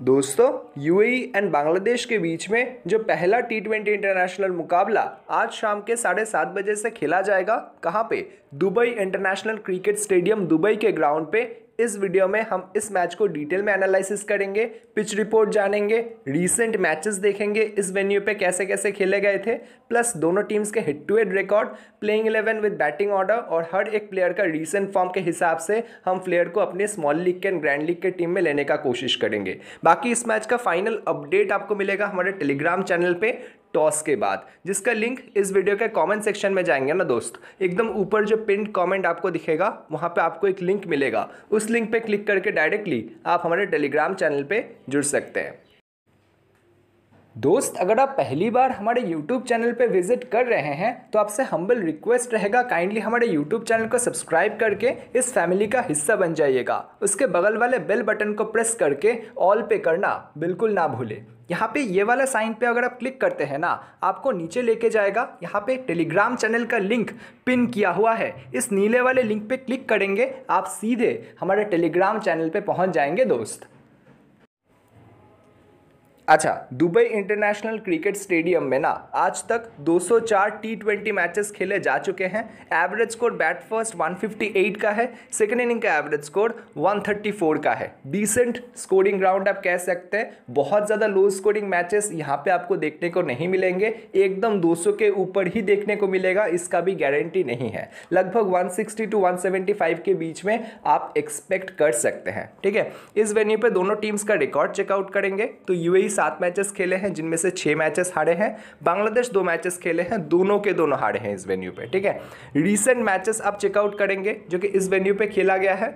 दोस्तों UAE and Bangladesh के बीच में जो पहला टी ट्वेंटी इंटरनेशनल मुकाबला आज शाम के साढ़े सात बजे से खेला जाएगा कहाँ पे Dubai international cricket stadium Dubai के ग्राउंड पे इस वीडियो में हम इस मैच को डिटेल में एनालिसिस करेंगे पिच रिपोर्ट जानेंगे रीसेंट मैचेस देखेंगे इस वेन्यू पे कैसे कैसे खेले गए थे प्लस दोनों टीम्स के head to head record playing eleven with batting order और हर एक प्लेयर का रीसेंट फॉर्म के हिसाब से हम प्लेयर को अपने स्मॉल लीग के एंड ग्रैंड लीग के टीम में लेने का कोशिश करेंगे बाकी इस मैच का फाइनल अपडेट आपको मिलेगा हमारे टेलीग्राम चैनल पर टॉस के बाद जिसका लिंक इस वीडियो के कमेंट सेक्शन में जाएंगे ना दोस्त एकदम ऊपर जो पिंड कमेंट आपको दिखेगा वहाँ पे आपको एक लिंक मिलेगा उस लिंक पे क्लिक करके डायरेक्टली आप हमारे टेलीग्राम चैनल पे जुड़ सकते हैं दोस्त अगर आप पहली बार हमारे YouTube चैनल पर विजिट कर रहे हैं तो आपसे हम्बल रिक्वेस्ट रहेगा काइंडली हमारे YouTube चैनल को सब्सक्राइब करके इस फैमिली का हिस्सा बन जाइएगा उसके बगल वाले बेल बटन को प्रेस करके ऑल पे करना बिल्कुल ना भूलें यहाँ पे ये वाला साइन पे अगर आप क्लिक करते हैं ना आपको नीचे लेके जाएगा यहाँ पे टेलीग्राम चैनल का लिंक पिन किया हुआ है इस नीले वाले लिंक पे क्लिक करेंगे आप सीधे हमारे टेलीग्राम चैनल पे पहुँच जाएंगे दोस्त अच्छा दुबई इंटरनेशनल क्रिकेट स्टेडियम में ना आज तक 204 टी ट्वेंटी मैचेस खेले जा चुके हैं एवरेज स्कोर बैट फर्स्ट 158 का है सेकेंड इनिंग का एवरेज स्कोर 134 का है डिसेंट स्कोरिंग ग्राउंड आप कह सकते हैं बहुत ज़्यादा लो स्कोरिंग मैचेस यहाँ पे आपको देखने को नहीं मिलेंगे एकदम 200 के ऊपर ही देखने को मिलेगा इसका भी गारंटी नहीं है लगभग वन टू वन के बीच में आप एक्सपेक्ट कर सकते हैं ठीक है इस वेन्यू पर दोनों टीम्स का रिकॉर्ड चेकआउट करेंगे तो यू सात मैचेस खेले हैं जिनमें से छह मैचेस हारे हैं बांग्लादेश दो मैचेस खेले हैं दोनों के दोनों हारे हैं इस वेन्यू पे ठीक है रिसेंट मैचेस आप चेकआउट करेंगे जो कि इस वेन्यू पे खेला गया है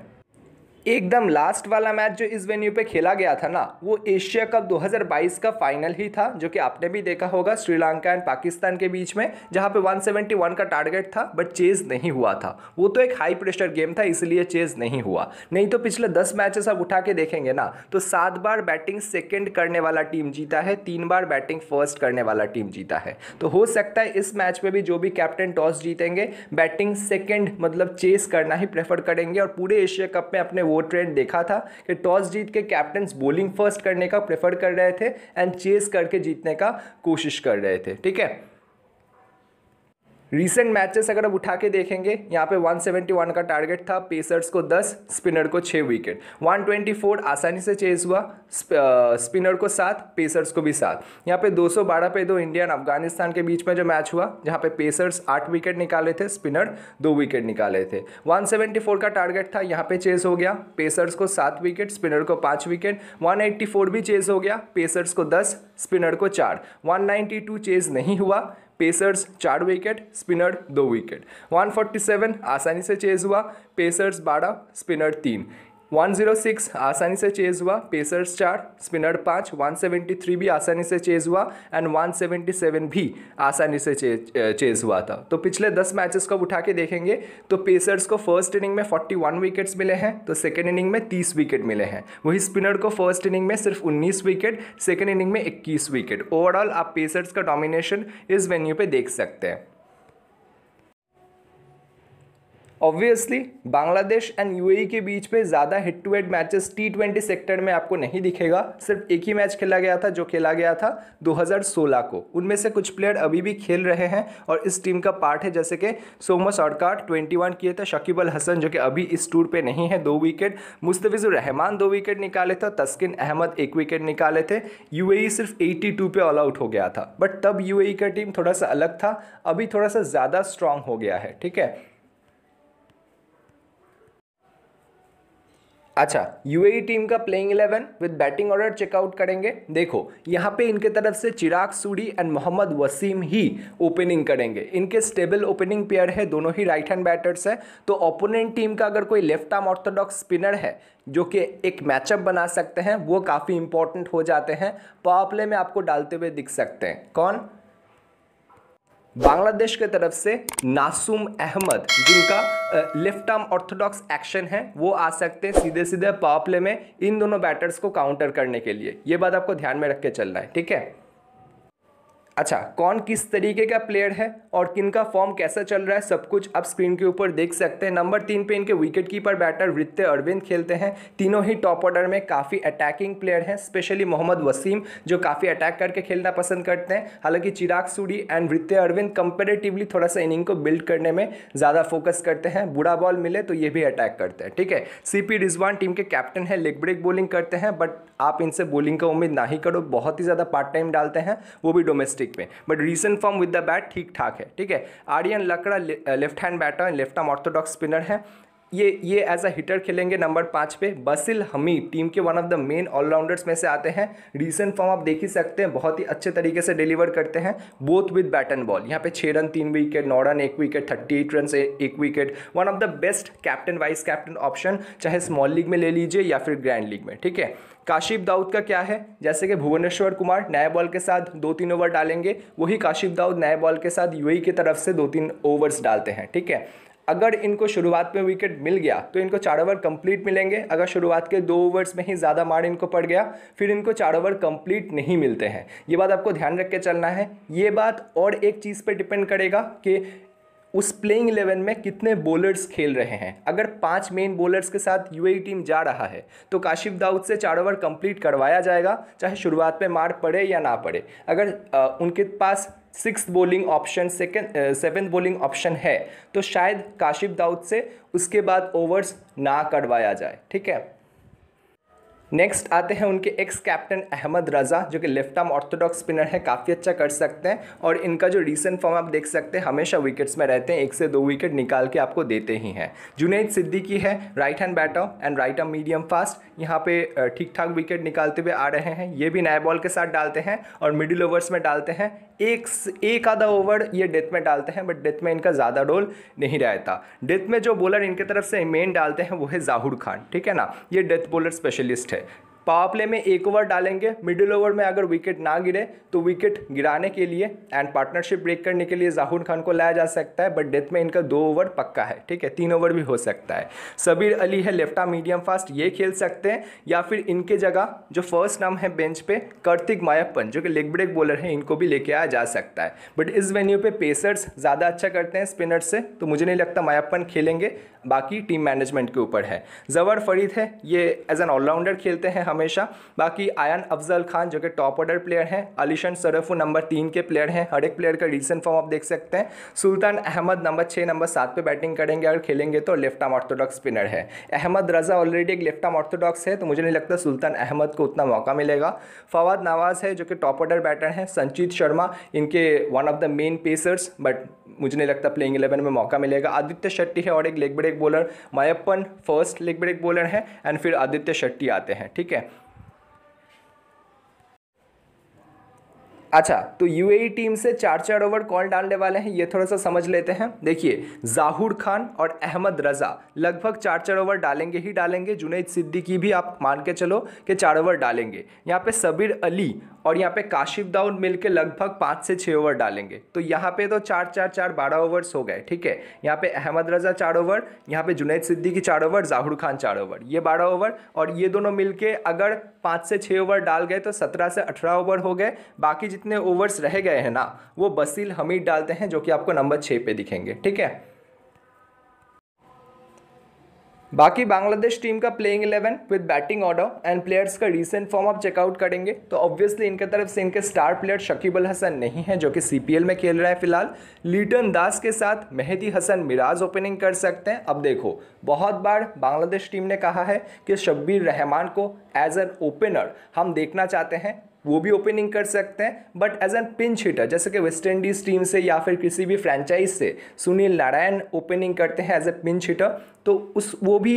एकदम लास्ट वाला मैच जो इस वेन्यू पे खेला गया था ना वो एशिया कप 2022 का फाइनल ही था जो कि आपने भी देखा होगा श्रीलंका एंड पाकिस्तान के बीच में जहां पे 171 का टारगेट था बट चेज नहीं हुआ था वो तो एक हाई प्रेशर गेम था इसलिए चेज नहीं हुआ नहीं तो पिछले दस मैचेस आप उठा के देखेंगे ना तो सात बार बैटिंग सेकेंड करने वाला टीम जीता है तीन बार बैटिंग फर्स्ट करने वाला टीम जीता है तो हो सकता है इस मैच में भी जो भी कैप्टन टॉस जीतेंगे बैटिंग सेकेंड मतलब चेस करना ही प्रेफर करेंगे और पूरे एशिया कप में अपने वो वो ट्रेंड देखा था कि टॉस जीत के कैप्टन बोलिंग फर्स्ट करने का प्रेफर कर रहे थे एंड चेस करके जीतने का कोशिश कर रहे थे ठीक है रिसेंट मैचेस अगर आप उठा के देखेंगे यहाँ पे 171 का टारगेट था पेसर्स को 10 स्पिनर को 6 विकेट 124 आसानी से चेज हुआ स्पिनर को सात पेसर्स को भी सात यहाँ पे 212 पे दो इंडिया अफगानिस्तान के बीच में जो मैच हुआ जहाँ पे पेसर्स आठ विकेट निकाले थे स्पिनर दो विकेट निकाले थे 174 का टारगेट था यहाँ पे चेज हो गया पेसर्स को सात विकेट स्पिनर को पाँच विकेट वन भी चेज हो गया पेसर्स को दस स्पिनर को चार वन चेज नहीं हुआ पेसर्स चार विकेट स्पिनर दो विकेट 147 आसानी से चेज हुआ पेसर्स बारह स्पिनर तीन 106 आसानी से चेज हुआ पेसर्स चार स्पिनर पाँच 173 भी आसानी से चेज हुआ एंड 177 भी आसानी से चेज चेज हुआ था तो पिछले 10 मैचेस को उठा के देखेंगे तो पेसर्स को फर्स्ट इनिंग में 41 विकेट्स मिले हैं तो सेकेंड इनिंग में 30 विकेट मिले हैं वही स्पिनर को फर्स्ट इनिंग में सिर्फ 19 विकेट सेकेंड इनिंग में 21 विकेट ओवरऑल आप पेसर्स का डोमिनेशन इस वेन्यू पर देख सकते हैं ऑब्वियसली बांग्लादेश एंड यूएई के बीच में ज़्यादा head to head matches T twenty sector में आपको नहीं दिखेगा सिर्फ एक ही मैच खेला गया था जो खेला गया था 2016 को उनमें से कुछ प्लेयर अभी भी खेल रहे हैं और इस टीम का पार्ट है जैसे कि सोमस ट्वेंटी 21 किए थे शकीब अल हसन जो कि अभी इस टूर पर नहीं है दो विकेट मुस्तफिजुर रहमान दो विकेट निकाले थे तस्किन अहमद एक विकेट निकाले थे यू e सिर्फ एटी टू ऑल आउट हो गया था बट तब यू e का टीम थोड़ा सा अलग था अभी थोड़ा सा ज़्यादा स्ट्रांग हो गया है ठीक है अच्छा यूएई टीम e का playing eleven with batting order checkout करेंगे देखो यहाँ पे इनके तरफ से चिराग सूरी एंड मोहम्मद वसीम ही ओपनिंग करेंगे इनके स्टेबल ओपनिंग पेयर है दोनों ही राइट हैंड बैटर्स है तो ओपोनेंट टीम का अगर कोई लेफ्ट आर्म ऑर्थोडॉक्स स्पिनर है जो कि एक मैचअप बना सकते हैं वो काफ़ी इंपॉर्टेंट हो जाते हैं पावर प्ले में आपको डालते हुए दिख सकते हैं कौन बांग्लादेश के तरफ से नासूम अहमद जिनका लेफ्ट आर्म ऑर्थोडॉक्स एक्शन है वो आ सकते हैं सीधे सीधे पावर प्ले में इन दोनों बैटर्स को काउंटर करने के लिए ये बात आपको ध्यान में रख के चलना है ठीक है अच्छा कौन किस तरीके का प्लेयर है और किन का फॉर्म कैसा चल रहा है सब कुछ आप स्क्रीन के ऊपर देख सकते हैं नंबर तीन पे इनके wicket keeper batter Vritya Aravind खेलते हैं तीनों ही टॉप ऑर्डर में काफ़ी अटैकिंग प्लेयर हैं स्पेशली मोहम्मद वसीम जो काफ़ी अटैक करके खेलना पसंद करते हैं हालांकि चिराग सूरी एंड वृत्य अरविंद कंपेरेटिवली थोड़ा सा इनिंग को बिल्ड करने में ज़्यादा फोकस करते हैं बुरा बॉल मिले तो ये भी अटैक करते हैं ठीक है सी पी रिजवान टीम के कैप्टन है लेग ब्रेक बॉलिंग करते हैं बट आप इनसे बॉलिंग का उम्मीद ना ही करो बहुत ही ज़्यादा पार्ट टाइम डालते हैं वो भी डोमेस्टिक बेसिक पे but recent form with the bat ठीक ठाक है ठीक है Aryan Lakra left hand batter left arm orthodox spinner है ये ये एज अ हिटर खेलेंगे नंबर पाँच पे बसिल हमी टीम के one of the main allrounders में से आते हैं रिसेंट फॉर्म आप देख ही सकते हैं बहुत ही अच्छे तरीके से डिलीवर करते हैं both with bat and ball यहाँ पे छः रन तीन विकेट नौ रन एक विकेट थर्टी एट रन एक wicket one of the best captain vice captain option चाहे स्मॉल लीग में ले लीजिए या फिर ग्रैंड लीग में ठीक है काशिप दाऊद का क्या है जैसे कि भुवनेश्वर कुमार नए बॉल के साथ दो तीन ओवर डालेंगे वही काशिप दाऊद नए बॉल के साथ यूएई e की तरफ से दो तीन ओवर्स डालते हैं ठीक है अगर इनको शुरुआत में विकेट मिल गया तो इनको चार ओवर कंप्लीट मिलेंगे अगर शुरुआत के दो ओवर्स में ही ज़्यादा मार इनको पड़ गया फिर इनको चार ओवर कंप्लीट नहीं मिलते हैं ये बात आपको ध्यान रख के चलना है ये बात और एक चीज़ पर डिपेंड करेगा कि उस प्लेइंग इलेवन में कितने बॉलर्स खेल रहे हैं अगर पांच मेन बॉलर्स के साथ यूएई टीम जा रहा है तो काशिफ दाऊद से चार ओवर कंप्लीट करवाया जाएगा चाहे शुरुआत में मार पड़े या ना पड़े अगर आ, उनके पास six bowling option second seventh bowling option है तो शायद काशिफ दाऊद से उसके बाद ओवर्स ना करवाया जाए ठीक है नेक्स्ट आते हैं उनके एक्स कैप्टन अहमद रज़ा जो कि लेफ्ट आर्म ऑर्थोडॉक्स स्पिनर है काफ़ी अच्छा कर सकते हैं और इनका जो रिसेंट फॉर्म आप देख सकते हैं हमेशा विकेट्स में रहते हैं एक से दो विकेट निकाल के आपको देते ही हैं जुनेद सिद्दीकी है right hand batter and right arm medium fast यहाँ पे uh, ठीक ठाक विकेट निकालते हुए आ रहे हैं ये भी नए बॉल के साथ डालते हैं और मिडिल ओवर्स में डालते हैं एक एक आधा ओवर ये डेथ में डालते हैं बट डेथ में इनका ज़्यादा रोल नहीं रहता डेथ में जो बॉलर इनके तरफ से मेन डालते हैं वो है जाहुर खान ठीक है ना ये डेथ बॉलर स्पेशलिस्ट है पावर प्ले में एक ओवर डालेंगे मिडिल ओवर में अगर विकेट ना गिरे तो विकेट गिराने के लिए एंड पार्टनरशिप ब्रेक करने के लिए जाहुर खान को लाया जा सकता है बट डेथ में इनका दो ओवर पक्का है ठीक है तीन ओवर भी हो सकता है सबीर अली है लेफ्टा मीडियम फास्ट ये खेल सकते हैं या फिर इनके जगह जो फर्स्ट नाम है बेंच पे कार्तिक मायप्पन जो कि लेग ब्रेक बॉलर है इनको भी लेके आया जा सकता है बट इस वेन्यू पे पेसर्स ज़्यादा अच्छा करते हैं स्पिनर्स से तो मुझे नहीं लगता मायप्पन खेलेंगे बाकी टीम मैनेजमेंट के ऊपर है ज़वर फरीद है ये एज एन ऑलराउंडर खेलते हैं हमेशा बाकी आयन अफजल खान जो कि टॉप ऑर्डर प्लेयर हैं अलीशन सरफू नंबर तीन के प्लेयर हैं हर एक प्लेयर का रिसेंट फॉर्म आप देख सकते हैं सुल्तान अहमद नंबर छः नंबर सात पे बैटिंग करेंगे अगर खेलेंगे तो लेफ्ट आर्म ऑर्थोडॉक्स स्पिनर है अहमद रज़ा ऑलरेडी एक लेफ्ट आर्म ऑर्थोडॉक्स है तो मुझे नहीं लगता सुल्तान अहमद को उतना मौका मिलेगा फवाद नवाज़ है जो कि टॉप ऑर्डर बैटर हैं संचित शर्मा इनके one of the main pacers but मुझे नहीं लगता प्लेइंग इलेवन में मौका मिलेगा आदित्य शेट्टी है और एक leg break break bowler Mayappan first leg break bowler हैं एंड फिर आदित्य शेट्टी आते हैं ठीक है अच्छा तो यूएई टीम e से चार चार ओवर कॉल डालने वाले हैं ये थोड़ा सा समझ लेते हैं देखिए जाहूर खान और अहमद रज़ा लगभग चार चार ओवर डालेंगे ही डालेंगे जुनेद सिद्दीकी भी आप मान के चलो कि चार ओवर डालेंगे यहाँ पे सबीर अली और यहाँ पे काशिफ मिल मिलके लगभग पाँच से छः ओवर डालेंगे तो यहाँ पे तो चार चार चार बारह ओवर्स हो गए ठीक है यहाँ पे अहमद रज़ा चार ओवर यहाँ पे जुनेद सिद्दीकी चार ओवर जाहूर खान चार ओवर ये बारह ओवर और ये दोनों मिलके अगर पाँच से छः ओवर डाल गए तो सत्रह से अठारह ओवर हो गए बाकी जितने जितने ओवर्स रह गए हैं ना वो बसील हमीद डालते हैं जो कि आपको नंबर छः पे दिखेंगे ठीक है बाकी बांग्लादेश टीम का playing eleven with batting order and players का रीसेंट फॉर्म आप चेकआउट करेंगे तो ऑब्वियसली इनके तरफ से इनके स्टार प्लेयर शकीबुल हसन नहीं है जो कि सीपीएल में खेल रहा है फिलहाल लीटन दास के साथ मेहदी हसन मिराज ओपनिंग कर सकते हैं अब देखो बहुत बार बांग्लादेश टीम ने कहा है कि शब्बीर रहमान को एज एन ओपनर हम देखना चाहते हैं वो भी ओपनिंग कर सकते हैं but as an pinch hitter जैसे कि वेस्ट इंडीज़ टीम से या फिर किसी भी फ्रेंचाइज से सुनील नारायण ओपनिंग करते हैं एज ए पिंच हिटर तो उस वो भी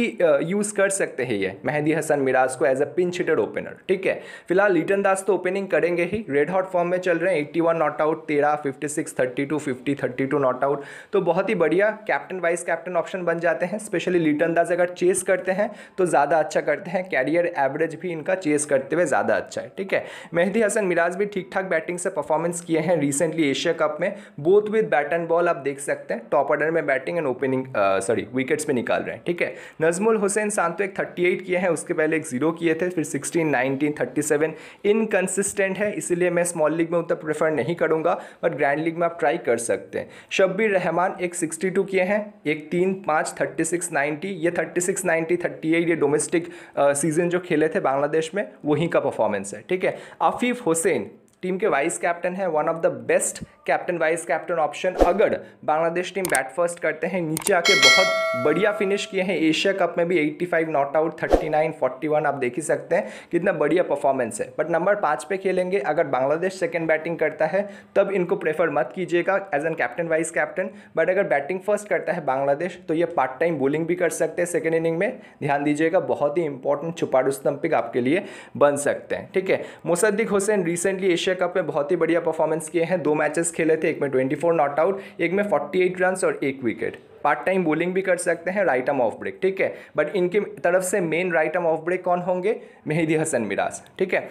यूज़ कर सकते हैं ये मेहदी हसन मिराज को as a pinch hitter opener ठीक है फिलहाल लिटन दास तो ओपनिंग करेंगे ही रेड हॉट फॉर्म में चल रहे हैं एट्टी वन नॉट आउट तेरह fifty six thirty two fifty thirty two not out तो बहुत ही बढ़िया कैप्टन वाइस कैप्टन ऑप्शन बन जाते हैं स्पेशली लिटन दास अगर चेस करते हैं तो ज़्यादा अच्छा करते हैं कैरियर एवरेज भी इनका चेस करते हुए ज़्यादा अच्छा है ठीक है मेहदी हसन मिराज भी ठीक ठाक बैटिंग से परफॉर्मेंस किए हैं रिसेंटली एशिया कप में both with bat and ball आप देख सकते हैं टॉप ऑर्डर में batting and opening sorry wickets में निकाल निकाल रहे हैं ठीक है नजमुल हुसैन सांतो एक थर्टी एट किए हैं उसके पहले एक जीरो किए थे फिर sixteen nineteen thirty seven inconsistent है इसीलिए मैं स्मॉल लीग में उतना प्रेफर नहीं करूँगा बट ग्रैंड लीग में आप ट्राई कर सकते हैं शब्बीर रहमान एक सिक्सटी टू किए हैं एक तीन पाँच थर्टी सिक्स नाइन्टी ये thirty six ninety thirty eight ये डोमेस्टिक सीजन जो खेले थे बांग्लादेश में वहीं का परफॉर्मेंस है ठीक है आफीफ हुसैन टीम के वाइस कैप्टन है one of the best captain vice captain option अगर बांग्लादेश टीम बैट फर्स्ट करते हैं नीचे आके बहुत बढ़िया फिनिश किए हैं एशिया कप में भी 85 नॉट आउट 39 41 आप देख ही सकते हैं कितना बढ़िया परफॉर्मेंस है बट नंबर पाँच पे खेलेंगे अगर बांग्लादेश सेकेंड बैटिंग करता है तब इनको प्रेफर मत कीजिएगा as an captain vice captain but अगर बैटिंग फर्स्ट करता है बांग्लादेश तो ये पार्ट टाइम बोलिंग भी कर सकते हैं सेकेंड इनिंग में ध्यान दीजिएगा बहुत ही इंपॉर्टेंट छुपाड़ू स्तंपिक आपके लिए बन सकते हैं ठीक है Mosaddek Hossain recently Asia cup में बहुत ही बढ़िया परफॉर्मेंस किए हैं दो मैचेस खेले थे एक में ट्वेंटी फोर नॉट आउट एक में फोर्टी एट रन और एक विकेट पार्ट टाइम बोलिंग भी कर सकते हैं राइट आर्म ऑफ ब्रेक ठीक है बट इनकी तरफ से main right arm off break कौन होंगे मेहदी हसन मिराज ठीक है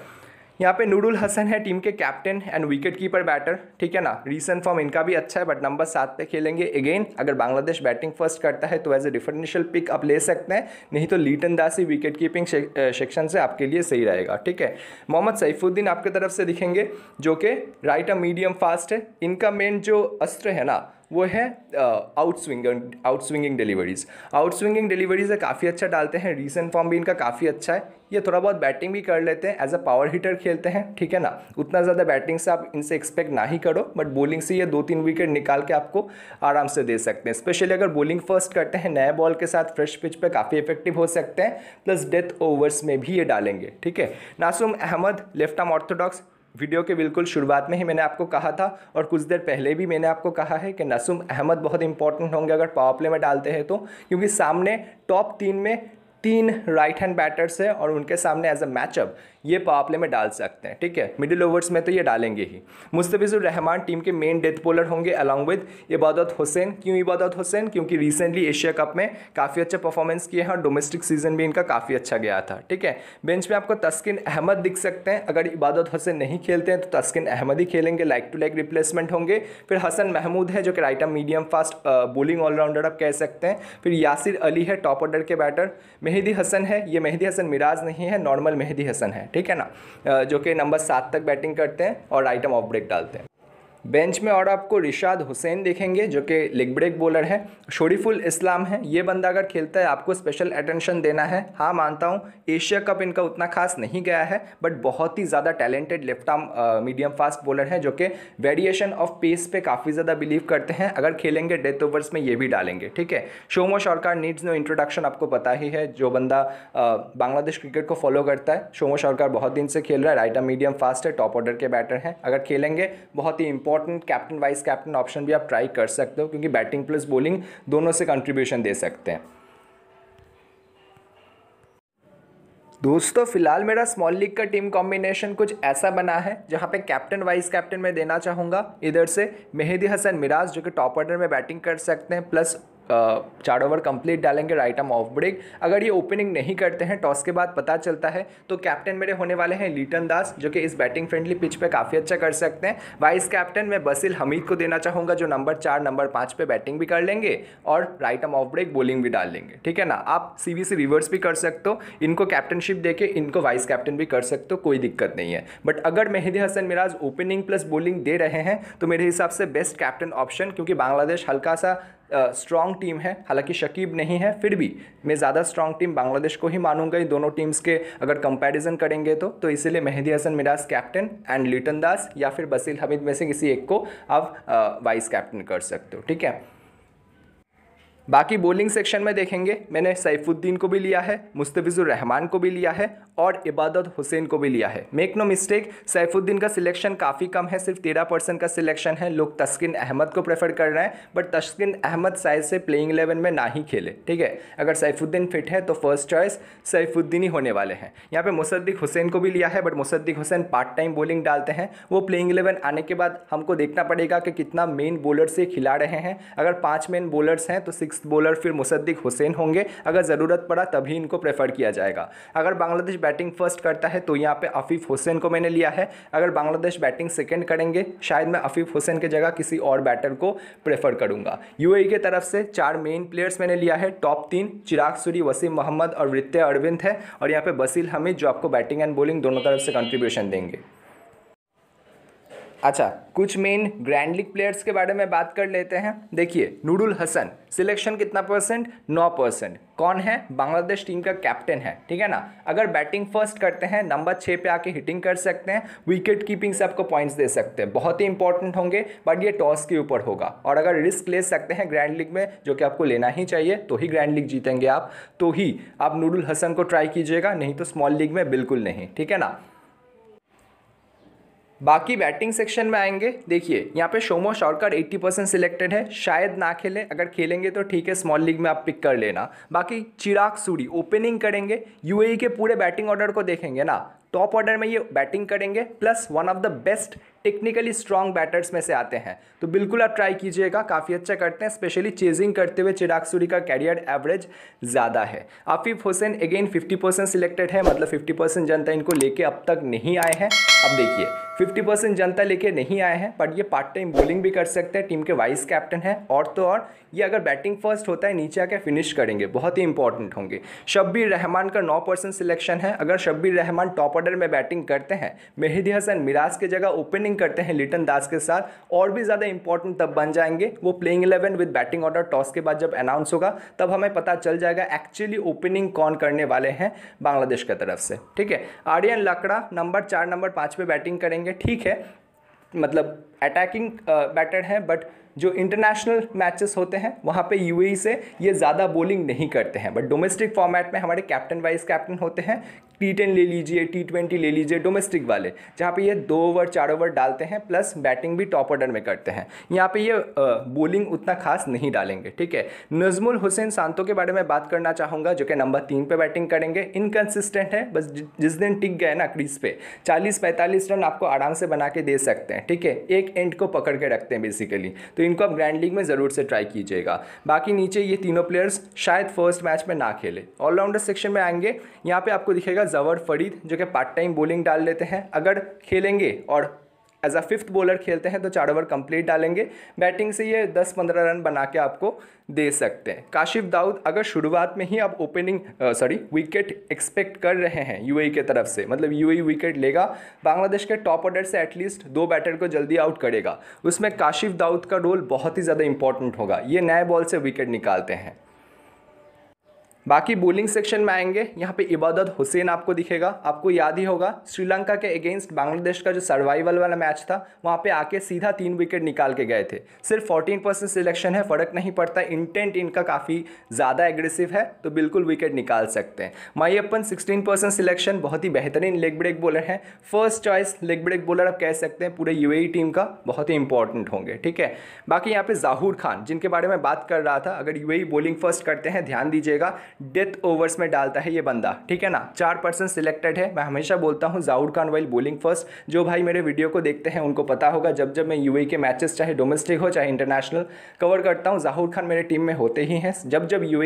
यहाँ पे नूरुल हसन है टीम के captain and wicket keeper batter ठीक है ना रीसेंट फॉर्म इनका भी अच्छा है बट नंबर सात पे खेलेंगे अगेन अगर बांग्लादेश बैटिंग फर्स्ट करता है तो as a differential pick up ले सकते हैं नहीं तो लीटन दास ही विकेट कीपिंग सेक्शन से आपके लिए सही रहेगा ठीक है मोहम्मद सैफुद्दीन आपके तरफ से दिखेंगे जो कि राइट अ मीडियम फास्ट है इनका मेन जो अस्त्र है ना वो है out swing out swinging deliveries out swinging deliveries काफ़ी अच्छा डालते हैं रिसेंट फॉर्म भी इनका काफ़ी अच्छा है ये थोड़ा बहुत बैटिंग भी कर लेते हैं एज अ पावर हिटर खेलते हैं ठीक है ना उतना ज़्यादा बैटिंग से आप इनसे एक्सपेक्ट ना ही करो बट बॉलिंग से ये दो तीन विकेट निकाल के आपको आराम से दे सकते हैं स्पेशली अगर बॉलिंग फर्स्ट करते हैं नए बॉल के साथ फ्रेश पिच पे काफ़ी इफेक्टिव हो सकते हैं प्लस डेथ ओवर्स में भी ये डालेंगे ठीक है Nasum Ahmed left arm orthodox video के बिल्कुल शुरुआत में ही मैंने आपको कहा था और कुछ देर पहले भी मैंने आपको कहा है कि नसुम अहमद बहुत इंपॉर्टेंट होंगे अगर पावर प्ले में डालते हैं तो क्योंकि सामने टॉप तीन में तीन राइट हैंड बैटर्स है और उनके सामने एज अ मैचअप ये पापले में डाल सकते हैं ठीक है मिडिल ओवर्स में तो ये डालेंगे ही मुस्तफिजुर रहमान टीम के मेन डेथ बॉलर होंगे अलॉन्ग विद इबादत हुसैन क्यों इबादत हुसैन क्योंकि रिसेंटली एशिया कप में काफ़ी अच्छा परफॉर्मेंस किए हैं और डोमेस्टिक सीजन भी इनका काफ़ी अच्छा गया था ठीक है बेंच में आपको तस्किन अहमद दिख सकते हैं अगर इबादत हुसैन नहीं खेलते हैं तो तस्किन अहमद ही खेलेंगे लाइक टू लाइक रिप्लेसमेंट होंगे फिर हसन महमूद है जो कि right arm medium fast bowling allrounder आप कह सकते हैं फिर यासिर अली है टॉप ऑर्डर के बैटर मेहदी हसन है ये मेहदी हसन मिराज नहीं है नॉर्मल मेहदी हसन है ठीक है ना जो कि नंबर सात तक बैटिंग करते हैं और आइटम ऑफ ब्रेक डालते हैं बेंच में और आपको रिशाद हुसैन देखेंगे जो कि लेग ब्रेक बॉलर है शोरीफुल इस्लाम है ये बंदा अगर खेलता है आपको स्पेशल अटेंशन देना है हाँ मानता हूँ एशिया कप इनका उतना खास नहीं गया है बट बहुत ही ज़्यादा talented left arm medium fast bowler हैं जो कि वेरिएशन ऑफ पेस पे काफ़ी ज़्यादा बिलीव करते हैं अगर खेलेंगे डेथ ओवर्स में ये भी डालेंगे ठीक है Soumya Sarkar needs no introduction आपको पता ही है जो बंदा बांग्लादेश क्रिकेट को फॉलो करता है शोमो शॉरकार बहुत दिन से खेल रहा है राइट मीडियम फास्ट है टॉप ऑर्डर के बैटर हैं अगर खेलेंगे बहुत ही important captain vice captain option भी आप ट्राई कर सकते हो क्योंकि बैटिंग प्लस बॉलिंग दोनों से कंट्रीब्यूशन दे सकते हैं दोस्तों फिलहाल मेरा स्मॉल लीग का टीम कॉम्बिनेशन कुछ ऐसा बना है जहां पे कैप्टन वाइस कैप्टन मैं देना चाहूँगा इधर से मेहदी हसन मिराज जो कि टॉप ऑर्डर में बैटिंग कर सकते हैं प्लस चार ओवर कंप्लीट डालेंगे राइट आर्म ऑफ ब्रेक अगर ये ओपनिंग नहीं करते हैं टॉस के बाद पता चलता है तो कैप्टन मेरे होने वाले हैं लीटन दास जो कि इस बैटिंग फ्रेंडली पिच पे काफ़ी अच्छा कर सकते हैं वाइस कैप्टन मैं बसिल हमीद को देना चाहूँगा जो नंबर चार नंबर पाँच पे बैटिंग भी कर लेंगे और right arm off break bowling भी डाल लेंगे ठीक है ना आप सी सी रिवर्स भी कर सकते हो इनको कैप्टनशिप दे के इनको वाइस कैप्टन भी कर सकते हो कोई दिक्कत नहीं है बट अगर Mehidy Hasan Miraz opening plus bowling दे रहे हैं तो मेरे हिसाब से बेस्ट कैप्टन ऑप्शन क्योंकि बांग्लादेश हल्का सा स्ट्रॉन्ग टीम है हालांकि शकीब नहीं है फिर भी मैं ज़्यादा स्ट्रॉन्ग टीम बांग्लादेश को ही मानूंगा इन दोनों टीम्स के अगर कंपैरिजन करेंगे तो तो इसीलिए मेहदी हसन मिराज कैप्टन एंड लिटन दास या फिर बसील हमीद में से किसी एक को आप वाइस कैप्टन कर सकते हो ठीक है बाकी बोलिंग सेक्शन में देखेंगे मैंने सैफुद्दीन को भी लिया है मुस्तफिजुर रहमान को भी लिया है और इबादत हुसैन को भी लिया है मेक नो मिस्टेक सैफुद्दीन का सिलेक्शन काफ़ी कम है सिर्फ तेरह परसेंट का सिलेक्शन है लोग तस्किन अहमद को प्रेफर कर रहे हैं बट तस्किन अहमद साइज से प्लेइंग इलेवन में ना ही खेले ठीक है अगर सैफुद्दीन फिट है तो फर्स्ट चॉइस सैफुद्दीन ही होने वाले हैं यहाँ पर मुसद्दिक हुसैन को भी लिया है but Mosaddek Hossain part time bowling डालते हैं वो प्लेइंग इलेवन आने के बाद हमको देखना पड़ेगा कि कितना मेन बोलर से खिला रहे हैं अगर पाँच मेन बोलर्स हैं तो सिक्स सिक्स बॉलर फिर मुसद्दिक हुसैन होंगे अगर ज़रूरत पड़ा तभी इनको प्रेफर किया जाएगा अगर बांग्लादेश बैटिंग फर्स्ट करता है तो यहाँ पे आफिफ हुसैन को मैंने लिया है अगर बांग्लादेश बैटिंग सेकेंड करेंगे शायद मैं आफिफ हुसैन की जगह किसी और बैटर को प्रेफर करूँगा यू के तरफ से चार मेन प्लेयर्स मैंने लिया है टॉप तीन चिराग सूरी वसीम मोहम्मद और वृत्य अरविंद है और यहाँ पर बसील हमीद जो आपको बैटिंग एंड बॉलिंग दोनों तरफ से कंट्रीब्यूशन देंगे अच्छा कुछ मेन ग्रैंड लीग प्लेयर्स के बारे में बात कर लेते हैं देखिए नूडुल हसन सिलेक्शन कितना परसेंट नौ परसेंट कौन है बांग्लादेश टीम का कैप्टन है ठीक है ना अगर बैटिंग फर्स्ट करते हैं नंबर छः पे आके हिटिंग कर सकते हैं विकेट कीपिंग से आपको पॉइंट्स दे सकते हैं बहुत ही इंपॉर्टेंट होंगे बट ये टॉस के ऊपर होगा और अगर रिस्क ले सकते हैं ग्रैंड लीग में जो कि आपको लेना ही चाहिए तो ही ग्रैंड लीग जीतेंगे आप तो ही आप नूडुल हसन को ट्राई कीजिएगा नहीं तो स्मॉल लीग में बिल्कुल नहीं ठीक है ना बाकी बैटिंग सेक्शन में आएंगे देखिए यहाँ पे शोमो शॉर्कर 80 परसेंट सिलेक्टेड है शायद ना खेले अगर खेलेंगे तो ठीक है स्मॉल लीग में आप पिक कर लेना बाकी चिराग सूरी ओपनिंग करेंगे यूएई के पूरे बैटिंग ऑर्डर को देखेंगे ना टॉप ऑर्डर में ये बैटिंग करेंगे plus one of the best technically strong batters में से आते हैं तो बिल्कुल आप ट्राई कीजिएगा काफ़ी अच्छा करते हैं स्पेशली चेजिंग करते हुए चिराग सूरी का कैरियर एवरेज ज़्यादा है Afif Hussain again 50 percent selected है मतलब 50 परसेंट जनता इनको लेके अब तक नहीं आए हैं अब देखिए 50 परसेंट जनता लेके नहीं आए हैं बट ये पार्ट टाइम बॉलिंग भी कर सकते हैं टीम के वाइस कैप्टन हैं और तो और ये अगर बैटिंग फर्स्ट होता है नीचे आके फिनिश करेंगे बहुत ही इंपॉर्टेंट होंगे शब्बीर रहमान का नौ परसेंट सिलेक्शन है अगर शब्बीर रहमान टॉप ऑर्डर में बैटिंग करते हैं मेहदी हसन मिराज की जगह ओपनिंग ओपनिंग करते हैं लिटन दास के साथ और भी ज़्यादा इंपॉर्टेंट तब बन जाएंगे वो playing eleven with batting order toss के बाद जब अनाउंस होगा तब हमें पता चल जाएगा एक्चुअली ओपनिंग कौन करने वाले हैं बांग्लादेश की तरफ से ठीक है आर्यन लकड़ा नंबर चार नंबर पाँच पे बैटिंग करेंगे ठीक है मतलब अटैकिंग बैटर हैं बट जो इंटरनेशनल मैचेस होते हैं वहाँ पे यूएई e से ये ज़्यादा बॉलिंग नहीं करते हैं बट डोमेस्टिक फॉर्मेट में हमारे कैप्टन वाइस कैप्टन होते हैं टी टेन ले लीजिए टी ट्वेंटी ले लीजिए डोमेस्टिक वाले जहाँ पे ये दो ओवर चार ओवर डालते हैं प्लस बैटिंग भी टॉप ऑर्डर में करते हैं यहाँ पे ये बॉलिंग उतना खास नहीं डालेंगे ठीक है नजमुल हुसैन सांतो के बारे में बात करना चाहूँगा जो कि नंबर तीन पे बैटिंग करेंगे इनकन्सिस्टेंट है बस जिस दिन टिक गए ना क्रीज पे चालीस पैंतालीस रन आपको आराम से बना के दे सकते हैं ठीक है एक एंड को पकड़ के रखते हैं बेसिकली तो इनको आप ग्रैंड लीग में ज़रूर से ट्राई कीजिएगा बाकी नीचे ये तीनों प्लेयर्स शायद फर्स्ट मैच में ना खेले ऑलराउंडर सेक्शन में आएंगे यहाँ पर आपको दिखेगा जवर फरीद जो कि पार्ट टाइम बोलिंग डाल लेते हैं अगर खेलेंगे और एज अ फिफ्थ बॉलर खेलते हैं तो चार ओवर कंप्लीट डालेंगे बैटिंग से ये 10-15 रन बना के आपको दे सकते हैं काशिफ दाऊद अगर शुरुआत में ही आप ओपनिंग सॉरी विकेट एक्सपेक्ट कर रहे हैं यूएई e के तरफ से मतलब यूएई विकेट e लेगा बांग्लादेश के टॉप ऑर्डर से एटलीस्ट दो बैटर को जल्दी आउट करेगा उसमें काशिफ दाऊद का रोल बहुत ही ज़्यादा इंपॉर्टेंट होगा ये नए बॉल से विकेट निकालते हैं बाकी बोलिंग सेक्शन में आएंगे यहाँ पे इबादत हुसैन आपको दिखेगा आपको याद ही होगा श्रीलंका के अगेंस्ट बांग्लादेश का जो सर्वाइवल वाला मैच था वहाँ पे आके सीधा तीन विकेट निकाल के गए थे सिर्फ 14 परसेंट सिलेक्शन है फ़र्क नहीं पड़ता इंटेंट इनका काफ़ी ज़्यादा एग्रेसिव है तो बिल्कुल विकेट निकाल सकते हैं माईअपन सिक्सटीन परसेंट सिलेक्शन बहुत ही बेहतरीन लेग ब्रेक बॉलर हैं first choice leg break bowler आप कह सकते हैं पूरे यू टीम e का बहुत ही इंपॉर्टेंट होंगे ठीक है बाकी यहाँ पर जाहूर खान जिनके बारे में बात कर रहा था अगर यू बॉलिंग फर्स्ट करते हैं ध्यान दीजिएगा डेथ ओवर्स में डालता है ये बंदा ठीक है ना चार पर्सन सिलेक्टेड है मैं हमेशा बोलता हूँ Jawad Khan while bowling first जो भाई मेरे वीडियो को देखते हैं उनको पता होगा जब जब मैं यूए e के मैचेस चाहे डोमेस्टिक हो चाहे इंटरनेशनल कवर करता हूँ जाहूर खान मेरे टीम में होते ही हैं जब जब यू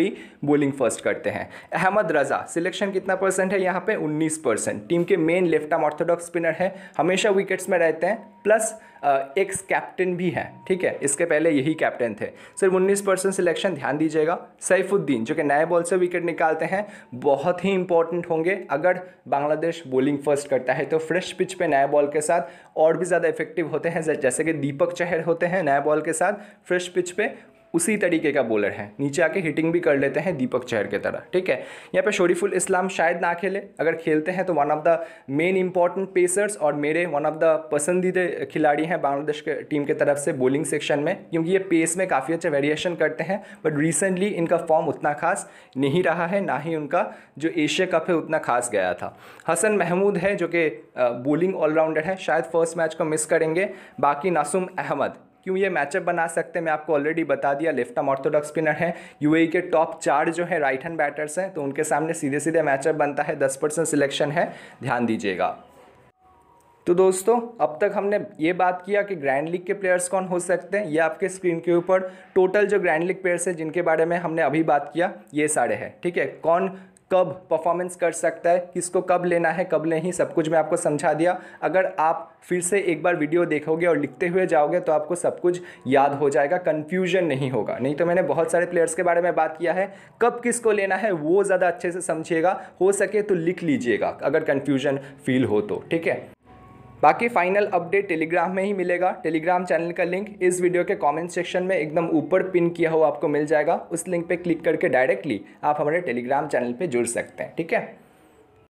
बोलिंग फर्स्ट करते हैं अहमद रज़ा सिलेक्शन कितना परसेंट है यहाँ पे उन्नीस परसेंट टीम के main left arm orthodox spinner है हमेशा विकेट्स में रहते हैं प्लस एक्स कैप्टन भी हैं ठीक है इसके पहले यही कैप्टन थे सिर्फ उन्नीस परसेंट सिलेक्शन ध्यान दीजिएगा सैफुद्दीन जो कि नए बॉल से विकेट निकालते हैं बहुत ही इंपॉर्टेंट होंगे अगर बांग्लादेश बॉलिंग फर्स्ट करता है तो फ्रेश पिच पे नए बॉल के साथ और भी ज़्यादा इफेक्टिव होते हैं जैसे कि दीपक चहर होते हैं नए बॉल के साथ फ्रेश पिच पे उसी तरीके का बॉलर है नीचे आके हिटिंग भी कर लेते हैं दीपक चहर की तरह ठीक है यहाँ पे शोरीफुल इस्लाम शायद ना खेले अगर खेलते हैं तो one of the main important pacers और मेरे वन ऑफ द पसंदीदा खिलाड़ी हैं बांग्लादेश के टीम के तरफ से बॉलिंग सेक्शन में क्योंकि ये पेस में काफ़ी अच्छा वेरिएशन करते हैं बट रिसेंटली इनका फॉर्म उतना खास नहीं रहा है ना ही उनका जो एशिया कप है उतना खास गया था हसन महमूद है जो कि बॉलिंग ऑलराउंडर है शायद फर्स्ट मैच को मिस करेंगे बाकी नासुम अहमद क्यों ये मैचअप बना सकते हैं मैं आपको ऑलरेडी बता दिया लेफ्ट आर्म ऑर्थोडॉक्स स्पिनर है यूएई के टॉप चार जो है राइट हैंड बैटर्स हैं तो उनके सामने सीधे सीधे मैचअप बनता है दस परसेंट सिलेक्शन है ध्यान दीजिएगा तो दोस्तों अब तक हमने ये बात किया कि ग्रैंड लीग के प्लेयर्स कौन हो सकते हैं ये आपके स्क्रीन के ऊपर टोटल जो ग्रैंड लीग प्लेयर्स हैं जिनके बारे में हमने अभी बात किया ये सारे हैं ठीक है कौन कब परफॉर्मेंस कर सकता है किसको कब लेना है कब नहीं सब कुछ मैं आपको समझा दिया अगर आप फिर से एक बार वीडियो देखोगे और लिखते हुए जाओगे तो आपको सब कुछ याद हो जाएगा कन्फ्यूजन नहीं होगा नहीं तो मैंने बहुत सारे प्लेयर्स के बारे में बात किया है कब किसको लेना है वो ज़्यादा अच्छे से समझिएगा हो सके तो लिख लीजिएगा अगर कन्फ्यूजन फील हो तो ठीक है बाकी फाइनल अपडेट टेलीग्राम में ही मिलेगा टेलीग्राम चैनल का लिंक इस वीडियो के कमेंट सेक्शन में एकदम ऊपर पिन किया हुआ आपको मिल जाएगा उस लिंक पे क्लिक करके डायरेक्टली आप हमारे टेलीग्राम चैनल पे जुड़ सकते हैं ठीक है